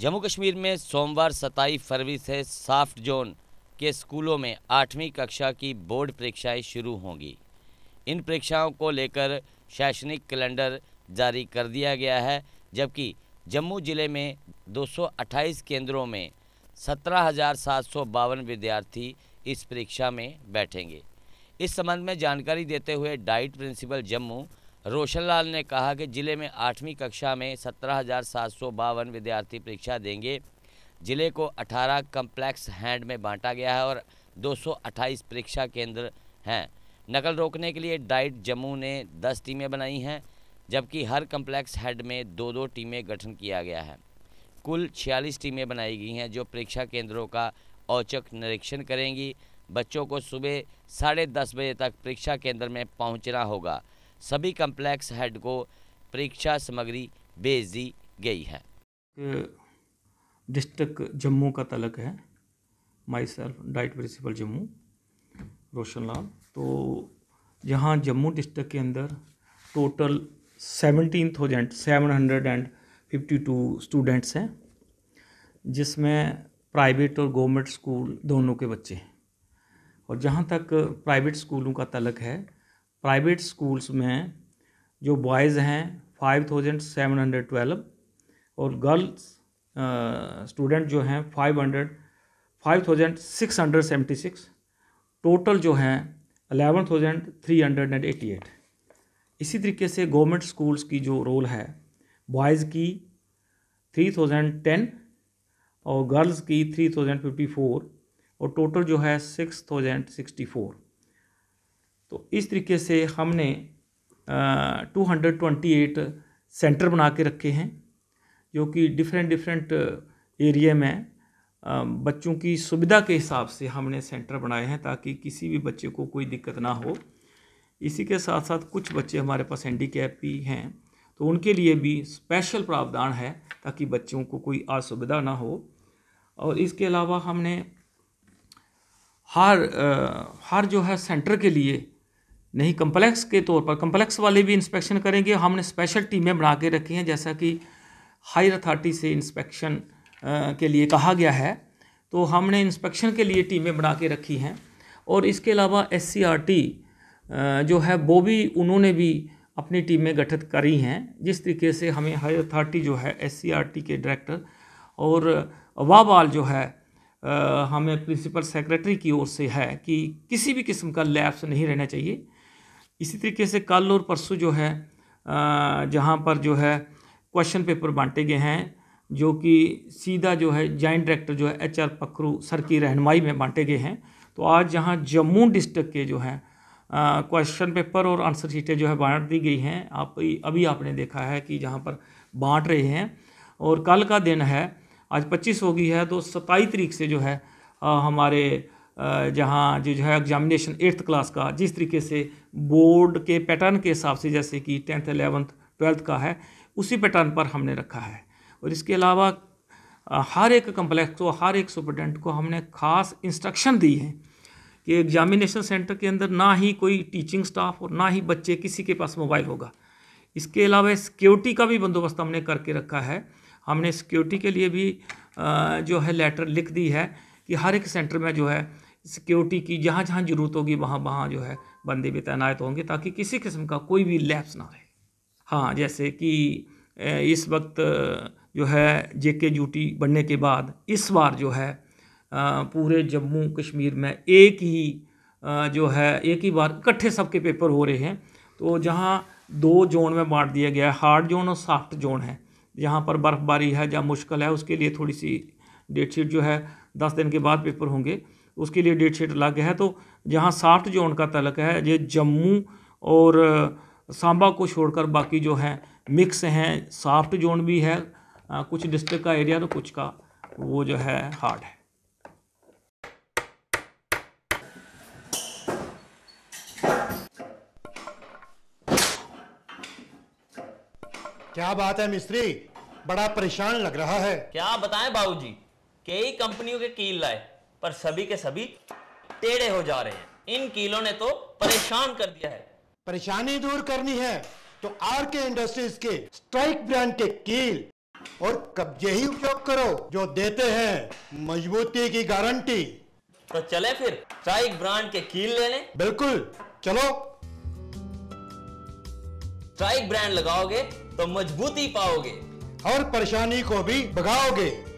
जम्मू कश्मीर में सोमवार सताईस फरवरी से साफ्ट जोन के स्कूलों में आठवीं कक्षा की बोर्ड परीक्षाएं शुरू होंगी इन परीक्षाओं को लेकर शैक्षणिक कैलेंडर जारी कर दिया गया है जबकि जम्मू जिले में 228 केंद्रों में सत्रह विद्यार्थी इस परीक्षा में बैठेंगे इस संबंध में जानकारी देते हुए डाइट प्रिंसिपल जम्मू रोशन लाल ने कहा कि ज़िले में आठवीं कक्षा में सत्रह हज़ार सात सौ बावन विद्यार्थी परीक्षा देंगे ज़िले को अठारह कम्प्लेक्स हैंड में बांटा गया है और 228 परीक्षा केंद्र हैं नकल रोकने के लिए डाइट जम्मू ने 10 टीमें बनाई हैं जबकि हर कम्प्लेक्स हेड में दो दो टीमें गठन किया गया है कुल 46 टीमें बनाई गई हैं जो परीक्षा केंद्रों का औचक निरीक्षण करेंगी बच्चों को सुबह साढ़े दस बजे तक परीक्षा केंद्र में पहुंचना होगा सभी कम्प्लेक्स हेड को परीक्षा सामग्री भेज दी गई है डिस्ट्रिक्ट जम्मू का तलक है myself DIET principal Jammu Roshan Lal तो यहाँ जम्मू डिस्ट्रिक्ट के अंदर total seventeen thousand seven hundred and fifty two students हैं जिसमें प्राइवेट और गवर्नमेंट स्कूल दोनों के बच्चे हैं और जहाँ तक प्राइवेट स्कूलों का तलक है प्राइवेट स्कूल्स में जो बॉयज़ हैं five thousand seven hundred twelve और गर्ल्स स्टूडेंट जो हैं five hundred five thousand six hundred seventy six total जो हैं eleven thousand three hundred and eighty eight इसी तरीके से गवर्नमेंट स्कूल्स की जो रोल है बॉयज़ की थ्री थाउजेंड टेन और गर्ल्स की थ्री थाउजेंड फिफ्टी फोर और टोटल जो है सिक्स थाउजेंड सिक्सटी फोर तो इस तरीके से हमने two hundred twenty eight centre बना के रखे हैं जो कि डिफरेंट डिफरेंट एरिया में बच्चों की सुविधा के हिसाब से हमने सेंटर बनाए हैं ताकि किसी भी बच्चे को कोई दिक्कत ना हो इसी के साथ साथ कुछ बच्चे हमारे पास कैप भी हैं तो उनके लिए भी स्पेशल प्रावधान है ताकि बच्चों को कोई असुविधा ना हो और इसके अलावा हमने हर आ, हर जो है सेंटर के लिए नहीं कम्प्लेक्स के तौर पर कम्प्लेक्स वाले भी इंस्पेक्शन करेंगे हमने स्पेशल टीमें बना के रखी हैं जैसा कि हायर अथॉरिटी से इंस्पेक्शन के लिए कहा गया है तो हमने इंस्पेक्शन के लिए टीमें बना के रखी हैं और इसके अलावा एस जो है वो भी उन्होंने भी अपनी टीमें गठित करी हैं जिस तरीके से हमें हायर अथॉरिटी जो है एस के डायरेक्टर और वाबाल जो है हमें प्रिंसिपल सेक्रेटरी की ओर से है कि किसी भी किस्म का लैब्स नहीं रहना चाहिए इसी तरीके से कल और परसों जो है जहाँ पर जो है क्वेश्चन पेपर बांटे गए हैं जो कि सीधा जो है जॉइंट डायरेक्टर जो है एच आर पखरू सर की रहनमाई में बांटे गए हैं तो आज जहाँ जम्मू डिस्ट्रिक्ट के जो है क्वेश्चन पेपर और आंसर शीटें जो है बांट दी गई हैं आप अभी आपने देखा है कि जहाँ पर बांट रहे हैं और कल का दिन है आज पच्चीस हो गई है तो सताईस तरीक से जो है आ, हमारे जहाँ जो जो है एग्जामिनेशन एट्थ क्लास का जिस तरीके से बोर्ड के पैटर्न के हिसाब से जैसे कि टेंथ एलेवंथ ट्वेल्थ का है उसी पैटर्न पर हमने रखा है और इसके अलावा हर एक कम्प्लेक्स को हर एक स्टूडेंट को हमने खास इंस्ट्रक्शन दी है कि एग्जामिनेशन सेंटर के अंदर ना ही कोई टीचिंग स्टाफ और ना ही बच्चे किसी के पास मोबाइल होगा इसके अलावा सिक्योरिटी का भी बंदोबस्त हमने करके रखा है हमने सिक्योरिटी के लिए भी जो है लेटर लिख दी है कि हर एक सेंटर में जो है सिक्योरिटी की जहाँ जहाँ ज़रूरत होगी वहाँ वहाँ जो है बंदे भी तैनात होंगे ताकि किसी किस्म का कोई भी लैप्स ना रहे हाँ जैसे कि इस वक्त जो है जे के ड्यूटी बनने के बाद इस बार जो है पूरे जम्मू कश्मीर में एक ही जो है एक ही बार इकट्ठे सबके पेपर हो रहे हैं तो जहाँ दो जोन में बांट दिया गया है हार्ड जोन और सॉफ्ट जोन है जहाँ पर बर्फ़बारी है जहाँ मुश्किल है उसके लिए थोड़ी सी डेट शीट जो है दस दिन के बाद पेपर होंगे उसके लिए डेट शीट अलग है तो जहाँ साठ जोन का तलक है ये जम्मू और सांबा को छोड़कर बाकी जो है मिक्स हैं साफ्ट जोन भी है आ, कुछ डिस्ट्रिक्ट का एरिया तो कुछ का वो जो है हार्ड है क्या बात है मिस्त्री बड़ा परेशान लग रहा है क्या बताएं बाबूजी कई कंपनियों के कील लाए पर सभी के सभी टेढ़े हो जा रहे हैं इन कीलों ने तो परेशान कर दिया है परेशानी दूर करनी है तो आर के इंडस्ट्रीज के स्ट्राइक ब्रांड के कील और कब्जे ही उपयोग करो जो देते हैं मजबूती की गारंटी तो चले फिर स्ट्राइक ब्रांड के कील ले लें बिल्कुल चलो स्ट्राइक ब्रांड लगाओगे तो मजबूती पाओगे और परेशानी को भी भगाओगे